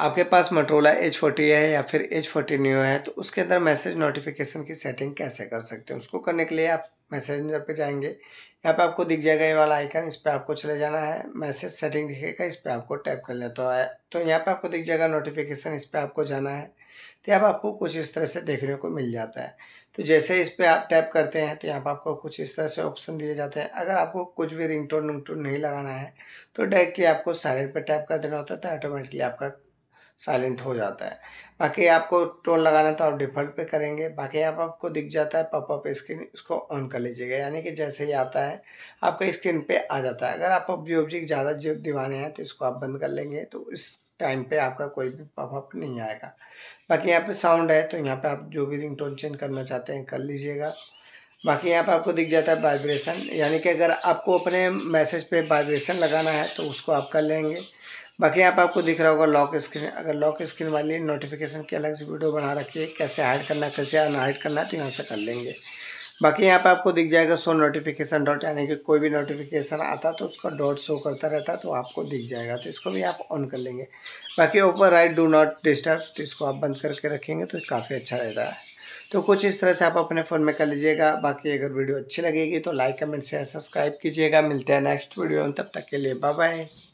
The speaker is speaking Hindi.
आपके पास मटरोला एच फोर्टी है या फिर एच फोर्टी न्यू है तो उसके अंदर मैसेज नोटिफिकेशन की सेटिंग कैसे कर सकते हैं उसको करने के लिए आप मैसेजर पे जाएंगे यहाँ पे आपको दिख जाएगा ये वाला आइकन इस पर आपको चले जाना है मैसेज सेटिंग दिखेगा इस पर आपको टैप कर लेता तो है तो यहाँ पे आपको दिख जाएगा नोटिफिकेशन इस पर आपको जाना है तो यहाँ पर आपको कुछ इस तरह से देखने को मिल जाता है तो जैसे इस पर आप टैप करते हैं तो यहाँ पर आपको कुछ इस तरह से ऑप्शन दिए जाते हैं अगर आपको कुछ भी रिंग टोन नहीं लगाना है तो डायरेक्टली आपको साइलेंट पर टैप कर देना होता है तो ऑटोमेटिकली आपका साइलेंट हो जाता है बाकी आपको टोन लगाना तो आप डिफ़ॉल्ट पे करेंगे बाकी आप आपको दिख जाता है पॉपअप स्क्रीन उसको ऑन कर लीजिएगा यानी कि जैसे ही आता है आपका स्क्रीन पे आ जाता है अगर आप बी ऑब्जेक्ट ज़्यादा दीवाने हैं तो इसको आप बंद कर लेंगे तो इस टाइम पे आपका कोई भी पॉपअप नहीं आएगा बाकी यहाँ पर साउंड है तो यहाँ पर आप जो भी रिंग टोन चेंज करना चाहते हैं कर लीजिएगा बाकी यहाँ पर आपको दिख जाता है वाइब्रेशन यानी कि अगर आपको अपने मैसेज पे वाइब्रेशन लगाना है तो उसको आप कर लेंगे बाकी यहाँ पर आपको दिख रहा होगा लॉक स्क्रीन अगर लॉक स्क्रीन वाली नोटिफिकेशन की अलग से वीडियो बना रखिए कैसे हाइड करना कैसे अनहाइड करना तो यहाँ से कर लेंगे बाकी यहाँ पर आपको दिख जाएगा सो नोटिफिकेशन डॉट यानी कि कोई भी नोटिफिकेशन आता तो उसका डॉट शो करता रहता तो आपको दिख जाएगा तो इसको भी आप ऑन कर लेंगे बाकी override do not disturb तो इसको आप बंद करके रखेंगे तो काफ़ी अच्छा रहता है तो कुछ इस तरह से आप अपने फ़ोन में कर लीजिएगा बाकी अगर वीडियो अच्छी लगेगी तो लाइक कमेंट शेयर सब्सक्राइब कीजिएगा मिलते हैं नेक्स्ट वीडियो तब तक के लिए बाय बाय